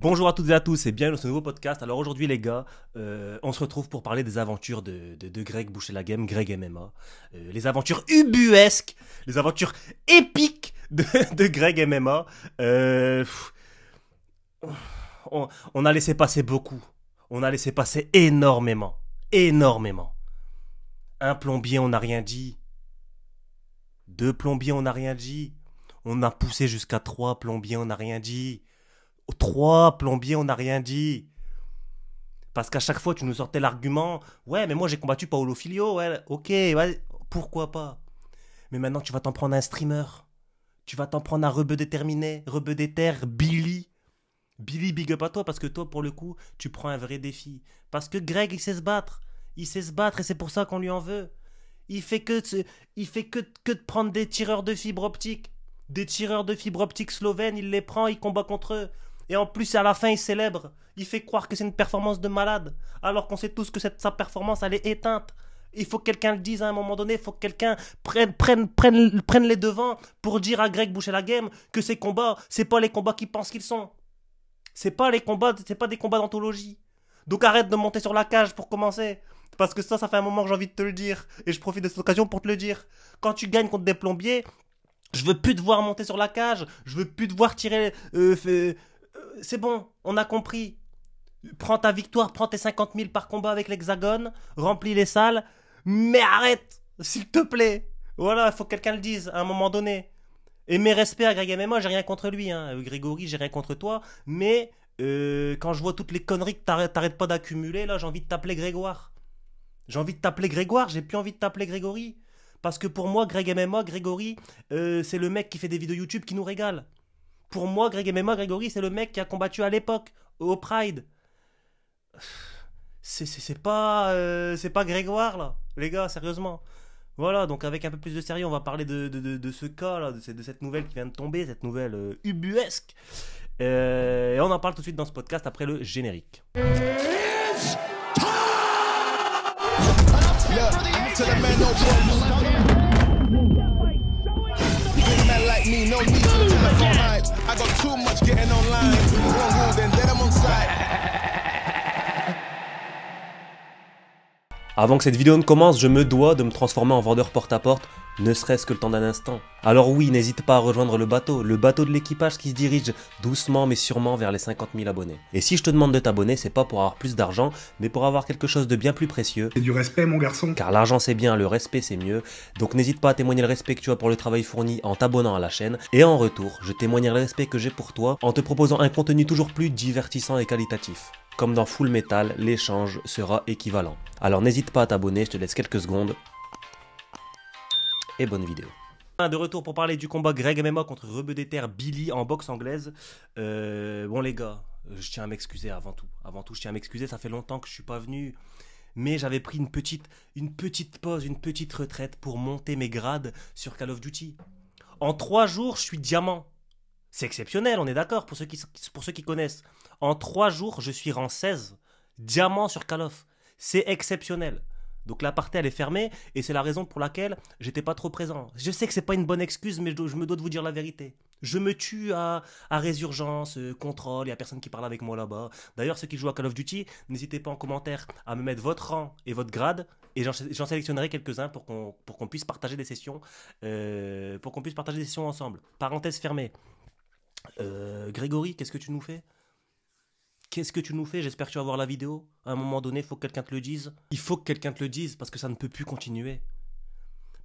Bonjour à toutes et à tous et bienvenue dans ce nouveau podcast. Alors aujourd'hui les gars, euh, on se retrouve pour parler des aventures de, de, Greg Boucher la Game, Greg MMA. Euh, les aventures ubuesques, les aventures épiques de, de Greg MMA. Euh, on, on a laissé passer beaucoup. On a laissé passer énormément. Énormément. Un plombier, on n'a rien dit. Deux plombiers, on n'a rien dit. On a poussé jusqu'à trois plombiers, on n'a rien dit trois plombiers, on n'a rien dit. Parce qu'à chaque fois, tu nous sortais l'argument Ouais, mais moi j'ai combattu Paolo Filio, ouais, ok, ouais, pourquoi pas Mais maintenant, tu vas t'en prendre à un streamer. Tu vas t'en prendre à Rebeu Déterminé, Rebeu Déter, Billy. Billy, big up à toi parce que toi, pour le coup, tu prends un vrai défi. Parce que Greg, il sait se battre. Il sait se battre et c'est pour ça qu'on lui en veut. Il fait que il fait que, que de prendre des tireurs de fibre optique. Des tireurs de fibre optique slovènes, il les prend, il combat contre eux. Et en plus, à la fin, il célèbre. Il fait croire que c'est une performance de malade. Alors qu'on sait tous que cette, sa performance, elle est éteinte. Il faut que quelqu'un le dise hein, à un moment donné, il faut que quelqu'un prenne, prenne, prenne, prenne les devants pour dire à Greg Boucher la game que ces combats, c'est pas les combats qu'il pense qu'ils sont. C'est pas les combats, c'est pas des combats d'anthologie. Donc arrête de monter sur la cage pour commencer. Parce que ça, ça fait un moment que j'ai envie de te le dire. Et je profite de cette occasion pour te le dire. Quand tu gagnes contre des plombiers, je veux plus te voir monter sur la cage. Je veux plus te voir tirer, euh, c'est bon, on a compris. Prends ta victoire, prends tes 50 000 par combat avec l'Hexagone, remplis les salles, mais arrête, s'il te plaît. Voilà, il faut que quelqu'un le dise à un moment donné. Et mes respects à Greg MMA, j'ai rien contre lui, hein. Grégory, j'ai rien contre toi, mais euh, quand je vois toutes les conneries que t'arrêtes pas d'accumuler, là, j'ai envie de t'appeler Grégoire. J'ai envie de t'appeler Grégoire, j'ai plus envie de t'appeler Grégory. Parce que pour moi, Greg MMA, Grégory, euh, c'est le mec qui fait des vidéos YouTube qui nous régale. Pour moi, Greg Grégory, c'est le mec qui a combattu à l'époque, au Pride. C'est pas, euh, pas Grégoire, là, les gars, sérieusement. Voilà, donc avec un peu plus de sérieux, on va parler de, ce cas, là, de, cette nouvelle qui vient de tomber, cette nouvelle euh, ubuesque. Euh, et on en parle tout de suite dans ce podcast après le générique. Avant que cette vidéo ne commence, je me dois de me transformer en vendeur porte-à-porte ne serait-ce que le temps d'un instant. Alors oui, n'hésite pas à rejoindre le bateau, le bateau de l'équipage qui se dirige doucement mais sûrement vers les 50 000 abonnés. Et si je te demande de t'abonner, c'est pas pour avoir plus d'argent, mais pour avoir quelque chose de bien plus précieux. C'est du respect mon garçon. Car l'argent c'est bien, le respect c'est mieux. Donc n'hésite pas à témoigner le respect que tu as pour le travail fourni en t'abonnant à la chaîne. Et en retour, je témoigne le respect que j'ai pour toi en te proposant un contenu toujours plus divertissant et qualitatif. Comme dans Full Metal, l'échange sera équivalent. Alors n'hésite pas à t'abonner, je te laisse quelques secondes et bonne vidéo. De retour pour parler du combat Greg MMA contre Rebedeter Billy en boxe anglaise. Euh, bon les gars, euh, je tiens à m'excuser avant tout. Avant tout, je tiens à m'excuser, ça fait longtemps que je suis pas venu. Mais j'avais pris une petite, une petite pause, une petite retraite pour monter mes grades sur Call of Duty. En trois jours, je suis diamant. C'est exceptionnel, on est d'accord, pour, ceux qui, pour ceux qui connaissent. En trois jours, je suis rang 16, diamant sur Call of. C'est exceptionnel. Donc la partie elle est fermée et c'est la raison pour laquelle j'étais pas trop présent. Je sais que c'est pas une bonne excuse, mais je, me dois de vous dire la vérité. Je me tue à, résurgence, euh, contrôle, il n'y a personne qui parle avec moi là-bas. D'ailleurs, ceux qui jouent à Call of Duty, n'hésitez pas en commentaire à me mettre votre rang et votre grade et j'en sélectionnerai quelques-uns pour qu'on puisse partager des sessions euh, pour qu'on puisse partager des sessions ensemble. Parenthèse fermée. Euh, Grégory, qu'est-ce que tu nous fais Qu'est-ce que tu nous fais J'espère que tu vas voir la vidéo. À un moment donné, il faut que quelqu'un te le dise. Il faut que quelqu'un te le dise parce que ça ne peut plus continuer.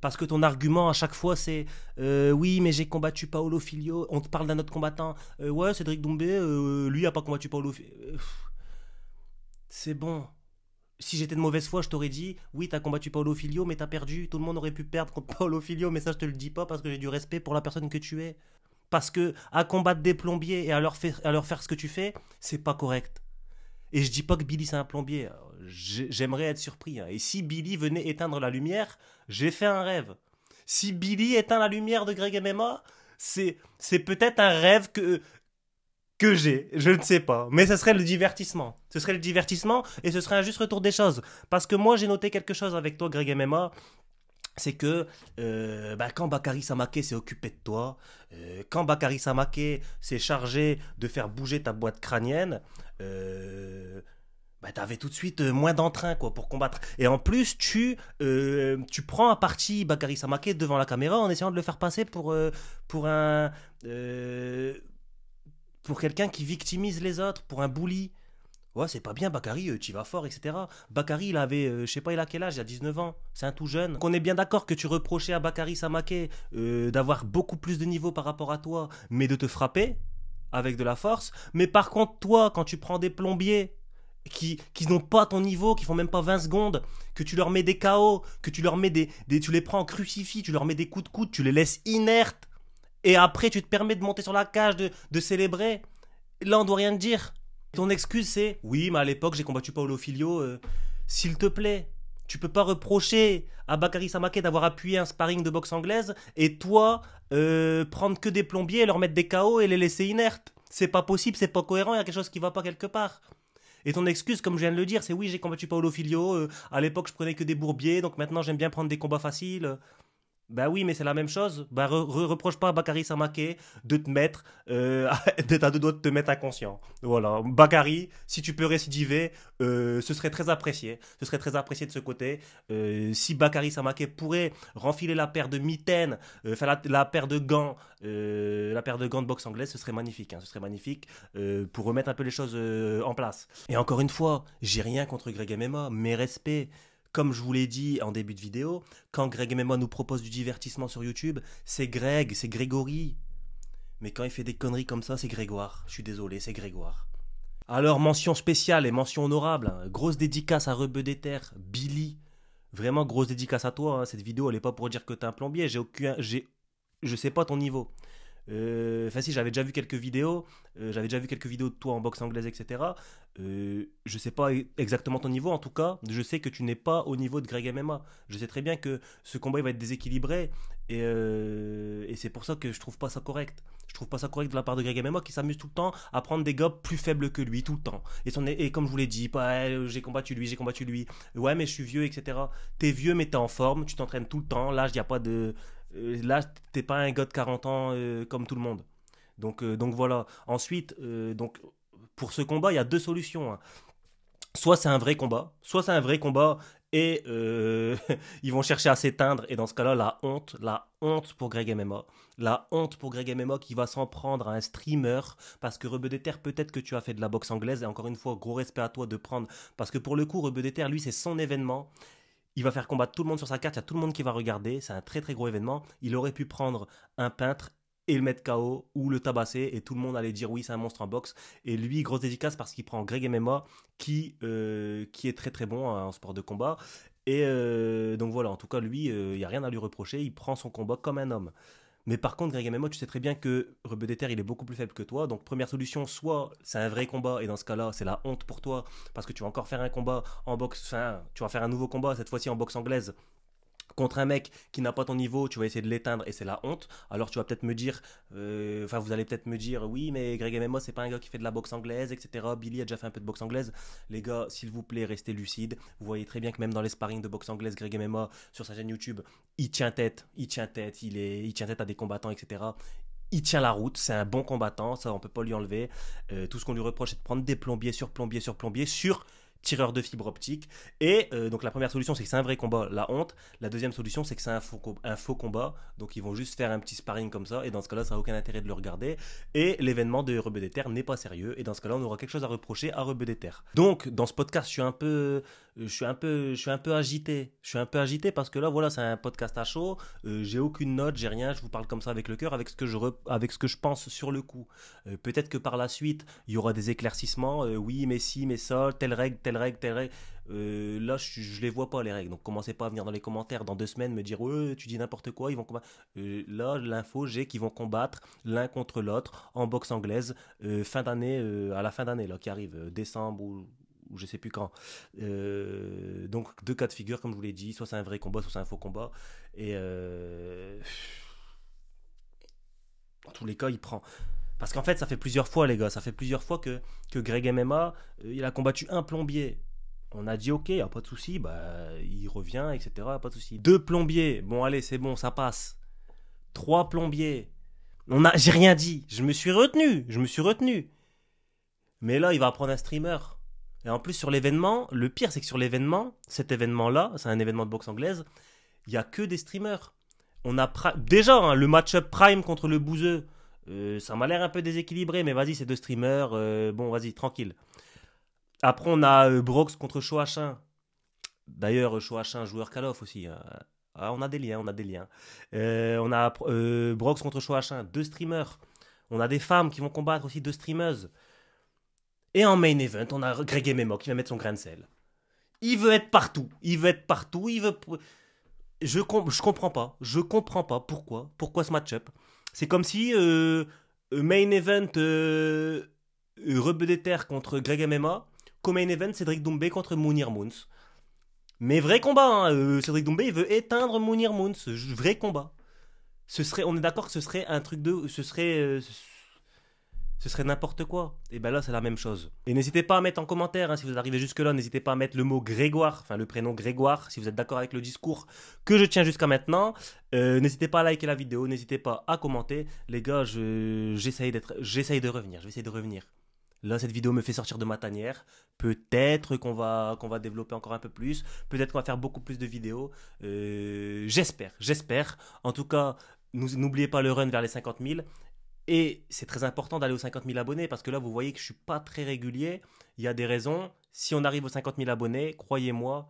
Parce que ton argument à chaque fois, c'est euh, oui, mais j'ai combattu Paolo Filio. On te parle d'un autre combattant. Euh, ouais, Cédric Doumbé, euh, lui a pas combattu Paolo Filio. c'est bon. Si j'étais de mauvaise foi, je t'aurais dit oui, t'as combattu Paolo Filio, mais t'as perdu. Tout le monde aurait pu perdre contre Paolo Filio, mais ça, je te le dis pas parce que j'ai du respect pour la personne que tu es. Parce que à combattre des plombiers et à leur faire, à faire ce que tu fais, c'est pas correct. Et je dis pas que Billy c'est un plombier. J'aimerais être surpris. Hein. Et si Billy venait éteindre la lumière, j'ai fait un rêve. Si Billy éteint la lumière de Greg MMA, c'est c'est peut-être un rêve que que j'ai, je ne sais pas. Mais ce serait le divertissement. Ce serait le divertissement et ce serait un juste retour des choses. Parce que moi, j'ai noté quelque chose avec toi, Greg MMA, c'est que euh, bah, quand bakari Samake s'est occupé de toi, euh, quand Bakari Samake s'est chargé de faire bouger ta boîte crânienne, tu euh, avais bah, t'avais tout de suite moins d'entrain quoi pour combattre. Et en plus, tu, tu prends à partie bakari Samake devant la caméra en essayant de le faire passer pour, pour un... pour quelqu'un qui victimise les autres, pour un bully. Ouais, c'est pas bien, Bakary, euh, tu vas fort, etc. Bakary, il avait, euh, je sais pas, il a quel âge, il a 19 ans, c'est un tout jeune. Qu'on est bien d'accord que tu reprochais à Bakary Samake euh, d'avoir beaucoup plus de niveau par rapport à toi, mais de te frapper avec de la force. Mais par contre, toi, quand tu prends des plombiers qui, qui n'ont pas ton niveau, qui font même pas 20 secondes, que tu leur mets des KO, que tu leur mets des, tu les prends en crucifix, tu leur mets des coups de coude, tu les laisses inertes, et après tu te permets de monter sur la cage, de, de célébrer. Là, on doit rien te dire. Ton excuse, c'est oui, mais à l'époque, j'ai combattu Paolo Filio. Euh, s'il te plaît, tu peux pas reprocher à Bakary Samake d'avoir appuyé un sparring de boxe anglaise et toi, euh, prendre que des plombiers, leur mettre des KO et les laisser inertes. C'est pas possible, c'est pas cohérent, il y a quelque chose qui va pas quelque part. Et ton excuse, comme je viens de le dire, c'est oui, j'ai combattu Paolo Filio, euh, à l'époque je prenais que des bourbiers, donc maintenant j'aime bien prendre des combats faciles. Ben oui, mais c'est la même chose. Bah, reproche pas à Bakary Samake de te mettre, euh, d'être à deux doigts de te mettre inconscient. Voilà. Bakary, si tu peux récidiver, euh, ce serait très apprécié. Ce serait très apprécié de ce côté. Euh, si Bakary Samake pourrait renfiler la paire de mitaines, euh, faire la, paire de gants, la paire de gants de boxe anglaise, ce serait magnifique. Hein. ce serait magnifique pour remettre un peu les choses en place. Et encore une fois, j'ai rien contre Greg MMA, mes respects. Comme je vous l'ai dit en début de vidéo, quand Greg et moi nous propose du divertissement sur YouTube, c'est Greg, c'est Grégory. Mais quand il fait des conneries comme ça, c'est Grégoire. Je suis désolé, c'est Grégoire. Alors, mention spéciale et mention honorable. Hein. Grosse dédicace à Rebeu des Terres, Billy. Vraiment grosse dédicace à toi. Hein. Cette vidéo, elle n'est pas pour dire que t'es un plombier. J'ai aucun. J'ai... Je sais pas ton niveau. Euh, enfin, si, j'avais déjà vu quelques vidéos. Euh, j'avais déjà vu quelques vidéos de toi en boxe anglaise, etc. Euh, je sais pas e- exactement ton niveau, en tout cas, je sais que tu n'es pas au niveau de Greg MMA. Je sais très bien que ce combat il va être déséquilibré et, c'est pour ça que je trouve pas ça correct. Je trouve pas ça correct de la part de Greg MMA qui s'amuse tout le temps à prendre des gars plus faibles que lui tout le temps. Et, son, et comme je vous l'ai dit, bah, j'ai combattu lui, j'ai combattu lui. Ouais, mais je suis vieux, etc. T'es vieux, mais t'es en forme, tu t'entraînes tout le temps. L'âge, il n'y a pas de. Euh, là, t'es pas un gars de 40 ans euh, comme tout le monde. Donc, euh, donc voilà. Ensuite, donc, pour ce combat, il y a deux solutions. Hein. Soit c'est un vrai combat, soit c'est un vrai combat et ils vont chercher à s'éteindre. Et dans ce cas-là, la honte, la honte pour Greg MMA. La honte pour Greg MMA qui va s'en prendre à un streamer parce que Rebedeter, Terre, peut-être que tu as fait de la boxe anglaise. Et encore une fois, gros respect à toi de prendre. Parce que pour le coup, Rebedeter, Terre, lui, c'est son événement. Il va faire combattre tout le monde sur sa carte, il y a tout le monde qui va regarder, c'est un très très gros événement. Il aurait pu prendre un peintre et le mettre KO ou le tabasser et tout le monde allait dire oui c'est un monstre en boxe et lui grosse dédicace parce qu'il prend Greg MMA qui euh, qui est très très bon en sport de combat et euh, donc voilà en tout cas lui euh, il n'y a rien à lui reprocher il prend son combat comme un homme mais par contre, Greg Amemo, tu sais très bien que Rebe il est beaucoup plus faible que toi. Donc, première solution, soit c'est un vrai combat, et dans ce cas-là, c'est la honte pour toi, parce que tu vas encore faire un combat en boxe, enfin, tu vas faire un nouveau combat, cette fois-ci en boxe anglaise, contre un mec qui n'a pas ton niveau, tu vas essayer de l'éteindre et c'est la honte. Alors tu vas peut-être me dire, euh, enfin vous allez peut-être me dire, oui mais Greg MMO c'est pas un gars qui fait de la boxe anglaise, etc. Billy a déjà fait un peu de boxe anglaise. Les gars, s'il vous plaît, restez lucides. Vous voyez très bien que même dans les sparring de boxe anglaise, Greg MMO sur sa chaîne YouTube, il tient tête, il tient tête, il est, il tient tête à des combattants, etc il tient la route, c'est un bon combattant, ça on peut pas lui enlever. Euh, tout ce qu'on lui reproche, c'est de prendre des plombiers sur plombiers sur plombiers sur tireur de fibre optique. Et euh, donc la première solution, c'est que c'est un vrai combat, la honte. La deuxième solution, c'est que c'est un faux, combat. Donc ils vont juste faire un petit sparring comme ça. Et dans ce cas-là, ça n'a aucun intérêt de le regarder. Et l'événement de Rebeu des Terres n'est pas sérieux. Et dans ce cas-là, on aura quelque chose à reprocher à Rebeu des Terres. Donc dans ce podcast, je suis un peu, euh, je suis un peu, je suis un peu agité. Je suis un peu agité parce que là, voilà, c'est un podcast à chaud. Euh, j'ai aucune note, j'ai rien. Je vous parle comme ça avec le cœur, avec ce que je, avec ce que je pense sur le coup. Euh, peut-être que par la suite, il y aura des éclaircissements. oui, mais si, mais ça, telle règle, telle règle, telle règle. là, je, je les vois pas les règles. Donc, commencez pas à venir dans les commentaires dans deux semaines me dire, ouais, tu dis n'importe quoi. Ils vont combattre. là, l'info, j'ai qu'ils vont combattre l'un contre l'autre en boxe anglaise fin d'année, à la fin d'année là qui arrive, décembre ou ou je sais plus quand. Euh, donc deux cas de figure, comme je vous l'ai dit, soit c'est un vrai combat, soit c'est un faux combat. Et euh, tous les cas, il prend. Parce qu'en fait, ça fait plusieurs fois, les gars, ça fait plusieurs fois que, que Greg MMA, euh, il a combattu un plombier. On a dit ok, y a pas de souci, bah, il revient, etc. pas de souci. Deux plombiers, bon allez, c'est bon, ça passe. Trois plombiers, on a, j'ai rien dit. Je me suis retenu. Je me suis retenu. Mais là, il va prendre un streamer. Et en plus, sur l'événement, le pire, c'est que sur l'événement, cet événement-là, c'est un événement de boxe anglaise, il y a que des streamers. On a Déjà, hein, le match-up Prime contre le Bouzeux, euh, ça m'a l'air un peu déséquilibré, mais vas-y, c'est deux streamers, euh, bon, vas-y, tranquille. Après, on a euh, Brox contre Shoachin. D'ailleurs, Choachin, joueur Call aussi. Hein. Ah, on a des liens, on a des liens. on a Brox contre Shoachin, deux streamers. On a des femmes qui vont combattre aussi, deux streameuses. Et en main event, on a Greg Memo qui va mettre son grain de sel. Il veut être partout. Il veut être partout. Il veut. Je, je comprends pas. Je comprends pas pourquoi. Pourquoi ce match-up C'est comme si euh, euh, main event euh, euh Rebeu contre Greg MMA, co main event Cédric Doumbé contre Mounir Moons. Mais vrai combat. Hein, Cédric Doumbé il veut éteindre Mounir Moons. Vrai combat. Ce serait, on est d'accord que ce serait un truc de, ce serait, ce serait n'importe quoi. Et ben là, c'est la même chose. Et n'hésitez pas à mettre en commentaire, hein, si vous arrivez jusque-là, n'hésitez pas à mettre le mot Grégoire, enfin le prénom Grégoire, si vous êtes d'accord avec le discours que je tiens jusqu'à maintenant. Euh, n'hésitez pas à liker la vidéo, n'hésitez pas à commenter. Les gars, j'essaye d'être, j'essaye de revenir, essayer de revenir. Là, cette vidéo me fait sortir de ma tanière. Peut-être qu'on va, qu'on va développer encore un peu plus. Peut-être qu'on va faire beaucoup plus de vidéos. Euh, j'espère, j'espère. En tout cas, n'oubliez pas le run vers les 50 000. Et c'est très important d'aller aux 50 000 abonnés parce que là, vous voyez que je ne suis pas très régulier. Il y a des raisons. Si on arrive aux 50 000 abonnés, croyez-moi,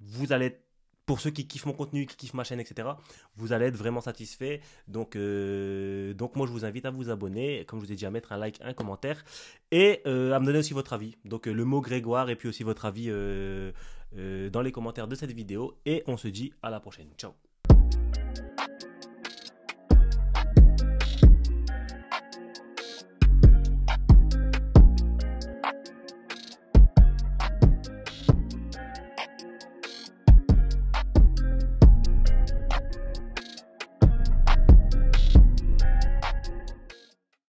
vous allez pour ceux qui kiffent mon contenu, qui kiffent ma chaîne, etc., vous allez être vraiment satisfait. Donc, euh, donc moi, je vous invite à vous abonner, comme je vous ai dit, à mettre un like, un commentaire, et euh, à me donner aussi votre avis. Donc, euh, le mot Grégoire, et puis aussi votre avis dans les commentaires de cette vidéo. Et on se dit à la prochaine. Ciao